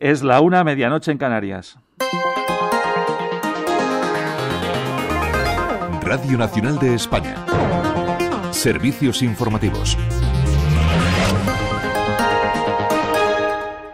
Es la una medianoche en Canarias. Radio Nacional de España. Servicios informativos.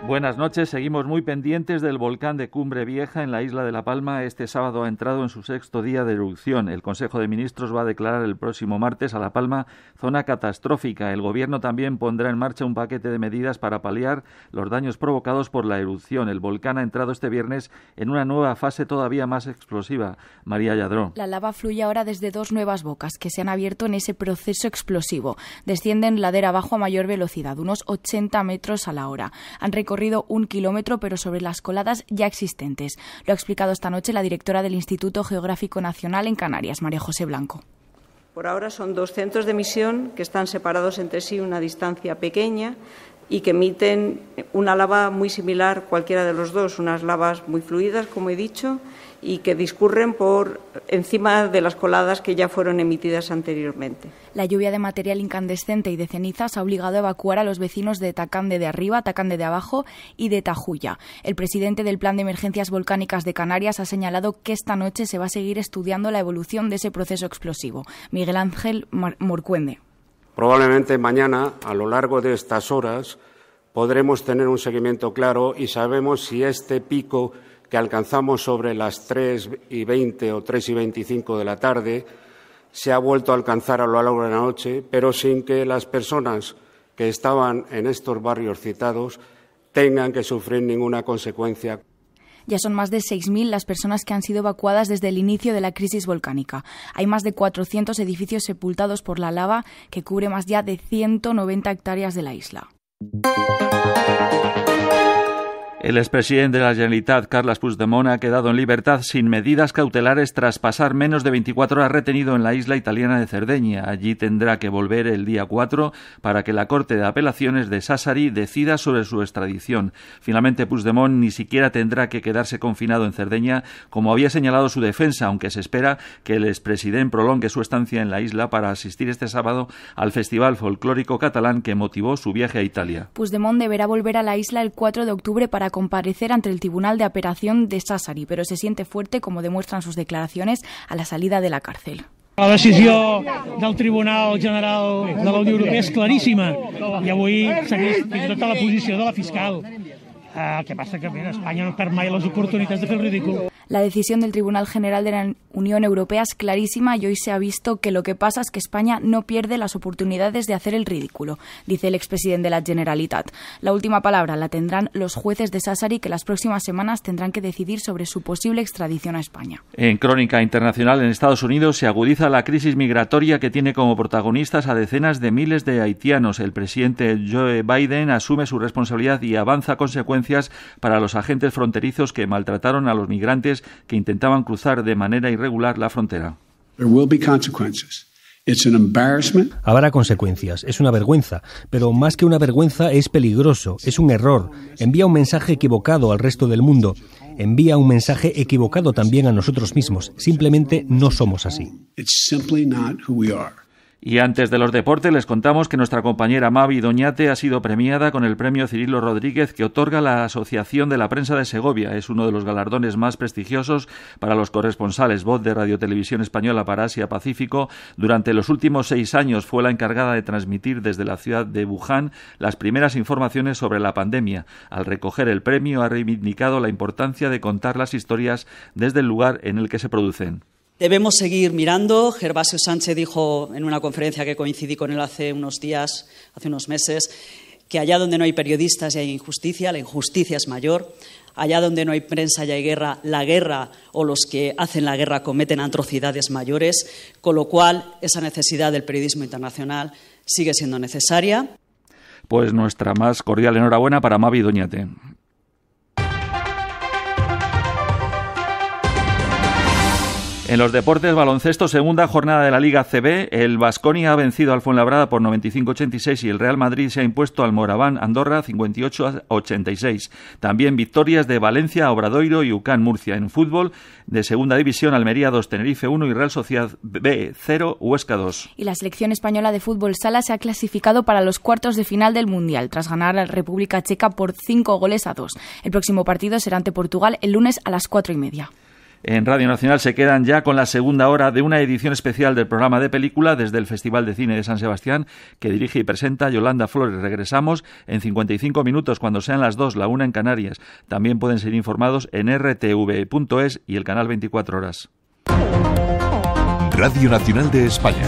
Buenas noches, seguimos muy pendientes del volcán de Cumbre Vieja en la isla de La Palma. Este sábado ha entrado en su sexto día de erupción. El Consejo de Ministros va a declarar el próximo martes a La Palma zona catastrófica. El Gobierno también pondrá en marcha un paquete de medidas para paliar los daños provocados por la erupción. El volcán ha entrado este viernes en una nueva fase todavía más explosiva. María Yadró. La lava fluye ahora desde dos nuevas bocas que se han abierto en ese proceso explosivo. Descienden ladera abajo a mayor velocidad, unos 80 metros a la hora. Han recorrido un kilómetro, pero sobre las coladas ya existentes. Lo ha explicado esta noche la directora del Instituto Geográfico Nacional en Canarias, María José Blanco. Por ahora son dos centros de misión que están separados entre sí una distancia pequeña, y que emiten una lava muy similar cualquiera de los dos, unas lavas muy fluidas, como he dicho, y que discurren por encima de las coladas que ya fueron emitidas anteriormente. La lluvia de material incandescente y de cenizas ha obligado a evacuar a los vecinos de Tacande de arriba, Tacande de abajo y de Tajuya. El presidente del Plan de Emergencias Volcánicas de Canarias ha señalado que esta noche se va a seguir estudiando la evolución de ese proceso explosivo. Miguel Ángel Morcuende. Probablemente mañana, a lo largo de estas horas, podremos tener un seguimiento claro y sabemos si este pico que alcanzamos sobre las 3 y 20 o 3 y 25 de la tarde se ha vuelto a alcanzar a lo largo de la noche, pero sin que las personas que estaban en estos barrios citados tengan que sufrir ninguna consecuencia. Ya son más de 6.000 las personas que han sido evacuadas desde el inicio de la crisis volcánica. Hay más de 400 edificios sepultados por la lava que cubre más ya de 190 hectáreas de la isla. El expresidente de la Generalitat, Carles Puigdemont, ha quedado en libertad sin medidas cautelares tras pasar menos de 24 horas retenido en la isla italiana de Cerdeña. Allí tendrá que volver el día 4 para que la Corte de Apelaciones de Sassari decida sobre su extradición. Finalmente, Puigdemont ni siquiera tendrá que quedarse confinado en Cerdeña, como había señalado su defensa, aunque se espera que el expresidente prolongue su estancia en la isla para asistir este sábado al Festival Folclórico Catalán que motivó su viaje a Italia. deberá volver a la isla el 4 de octubre para comparecer ante el Tribunal de Apelación de Sassari, pero se siente fuerte, como demuestran sus declaraciones, a la salida de la cárcel. La decisión del Tribunal General de la Unió Europea és claríssima i avui segueix fins la posición de la fiscal. Ah, el que passa que en España no perd las oportunidades de fer el ridícul. La decisión del Tribunal General de la Unión Europea es clarísima y hoy se ha visto que lo que pasa es que España no pierde las oportunidades de hacer el ridículo, dice el expresidente de la Generalitat. La última palabra la tendrán los jueces de Sassari que las próximas semanas tendrán que decidir sobre su posible extradición a España. En Crónica Internacional en Estados Unidos se agudiza la crisis migratoria que tiene como protagonistas a decenas de miles de haitianos. El presidente Joe Biden asume su responsabilidad y avanza consecuencias para los agentes fronterizos que maltrataron a los migrantes que intentaban cruzar de manera irregular la frontera. Habrá consecuencias, es una vergüenza, pero más que una vergüenza es peligroso, es un error, envía un mensaje equivocado al resto del mundo, envía un mensaje equivocado también a nosotros mismos, simplemente no somos así. Y antes de los deportes les contamos que nuestra compañera Mavi Doñate ha sido premiada con el premio Cirilo Rodríguez que otorga la Asociación de la Prensa de Segovia. Es uno de los galardones más prestigiosos para los corresponsales. Voz de Radio Televisión Española para Asia Pacífico. Durante los últimos seis años fue la encargada de transmitir desde la ciudad de Wuhan las primeras informaciones sobre la pandemia. Al recoger el premio ha reivindicado la importancia de contar las historias desde el lugar en el que se producen. Debemos seguir mirando. Gervasio Sánchez dijo en una conferencia que coincidí con él hace unos días, hace unos meses, que allá donde no hay periodistas y hay injusticia, la injusticia es mayor. Allá donde no hay prensa y hay guerra, la guerra o los que hacen la guerra cometen atrocidades mayores, con lo cual esa necesidad del periodismo internacional sigue siendo necesaria. Pues nuestra más cordial enhorabuena para Mavi Doñate. En los deportes baloncesto, segunda jornada de la Liga CB, el Vasconia ha vencido al Fuenlabrada por 95-86 y el Real Madrid se ha impuesto al Moraván Andorra 58-86. También victorias de Valencia, Obradoiro y Ucán Murcia. En fútbol, de segunda división, Almería 2, Tenerife 1 y Real Sociedad B 0, Huesca 2. Y la selección española de fútbol sala se ha clasificado para los cuartos de final del Mundial, tras ganar a República Checa por 5 goles a 2. El próximo partido será ante Portugal el lunes a las 4 y media en Radio Nacional se quedan ya con la segunda hora de una edición especial del programa de película desde el Festival de Cine de San Sebastián que dirige y presenta Yolanda Flores. Regresamos en 55 minutos cuando sean las 2, la 1 en Canarias. También pueden ser informados en rtv.es y el canal 24 horas. Radio Nacional de España.